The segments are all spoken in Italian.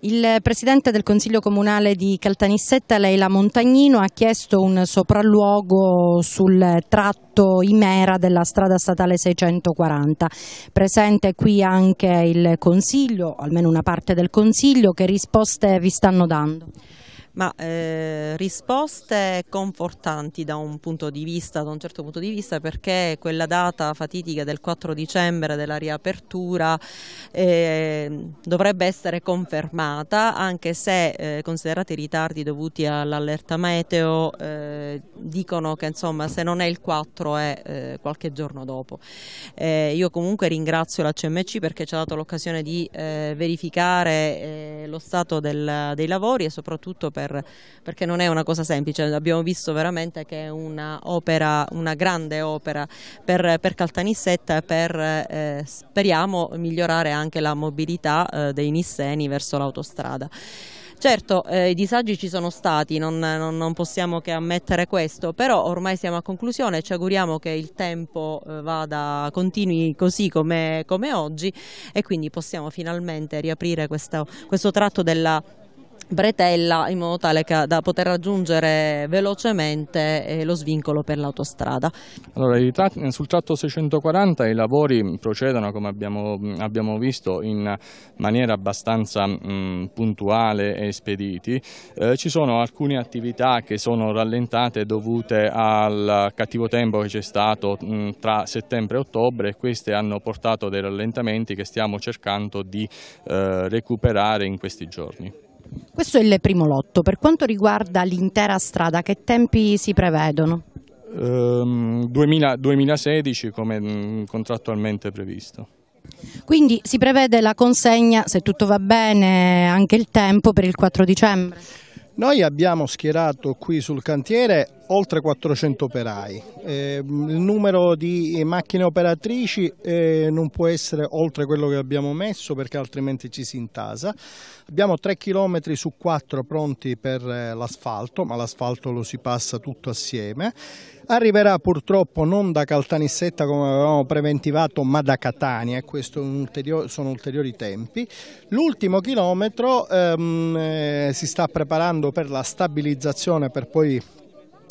Il Presidente del Consiglio Comunale di Caltanissetta, Leila Montagnino, ha chiesto un sopralluogo sul tratto Imera della strada statale 640. Presente qui anche il Consiglio, almeno una parte del Consiglio, che risposte vi stanno dando? ma eh, risposte confortanti da un punto di vista, da un certo punto di vista, perché quella data fatidica del 4 dicembre della riapertura eh, dovrebbe essere confermata, anche se eh, considerati i ritardi dovuti all'allerta meteo eh, dicono che insomma se non è il 4 è eh, qualche giorno dopo. Eh, io comunque ringrazio la CMC perché ci ha dato l'occasione di verificare lo stato del, dei lavori e soprattutto per per, perché non è una cosa semplice, abbiamo visto veramente che è una, opera, una grande opera per, per Caltanissetta e per, eh, speriamo, migliorare anche la mobilità eh, dei nisseni verso l'autostrada. Certo, eh, i disagi ci sono stati, non, non, non, possiamo che ammettere questo, però ormai siamo a conclusione, e ci auguriamo che il tempo eh, vada, continui così come, come, oggi e quindi possiamo finalmente riaprire questo, questo tratto della bretella in modo tale da poter raggiungere velocemente eh, lo svincolo per l'autostrada. Allora, sul tratto 640 i lavori procedono come abbiamo, abbiamo visto in maniera abbastanza mh, mm, puntuale e spediti. Eh, ci sono alcune attività che sono rallentate dovute al cattivo tempo che c'è stato mh, mm, tra settembre e ottobre e queste hanno portato dei rallentamenti che stiamo cercando di eh, recuperare in questi giorni. Questo è il primo lotto. Per quanto riguarda l'intera strada, che tempi si prevedono? 2000, ehm, 2016 come mm, contrattualmente previsto. Quindi si prevede la consegna, se tutto va bene, anche il tempo per il 4 dicembre? Noi abbiamo schierato qui sul cantiere oltre 400 operai. Eh, il numero di macchine operatrici eh, non può essere oltre quello che abbiamo messo perché altrimenti ci si intasa. Abbiamo 3 km su 4 pronti per eh, l'asfalto, ma l'asfalto lo si passa tutto assieme. Arriverà purtroppo non da Caltanissetta come avevamo preventivato, ma da Catania e questi sono ulteriori tempi. L'ultimo chilometro ehm, eh, si sta preparando per la stabilizzazione per poi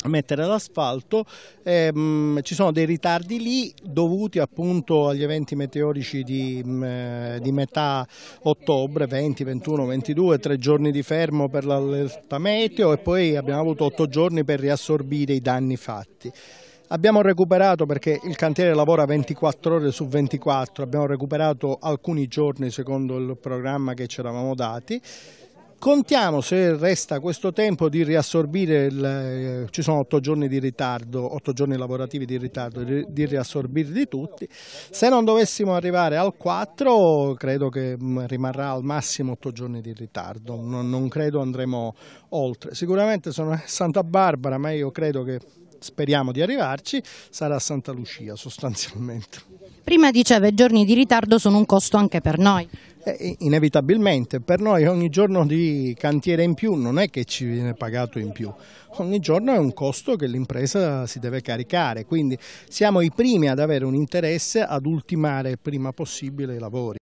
mettere l'asfalto, ehm, ci sono dei ritardi lì dovuti appunto agli eventi meteorici di, mh, mm, eh, di, metà ottobre, 20, 21, 22, tre giorni di fermo per l'allerta meteo e poi abbiamo avuto otto giorni per riassorbire i danni fatti. Abbiamo recuperato, perché il cantiere lavora 24 ore su 24, abbiamo recuperato alcuni giorni secondo il programma che ci eravamo dati, Contiamo, se resta questo tempo, di riassorbire, il, eh, ci sono otto giorni di ritardo, otto giorni lavorativi di ritardo, di, riassorbire di tutti. Se non dovessimo arrivare al 4, credo che mm, rimarrà al massimo otto giorni di ritardo, non, non credo andremo oltre. Sicuramente sono a Santa Barbara, ma io credo che speriamo di arrivarci, sarà Santa Lucia sostanzialmente. Prima diceva i giorni di ritardo sono un costo anche per noi. Eh, inevitabilmente per noi ogni giorno di cantiere in più non è che ci viene pagato in più, ogni giorno è un costo che l'impresa si deve caricare, quindi siamo i primi ad avere un interesse ad ultimare il prima possibile i lavori.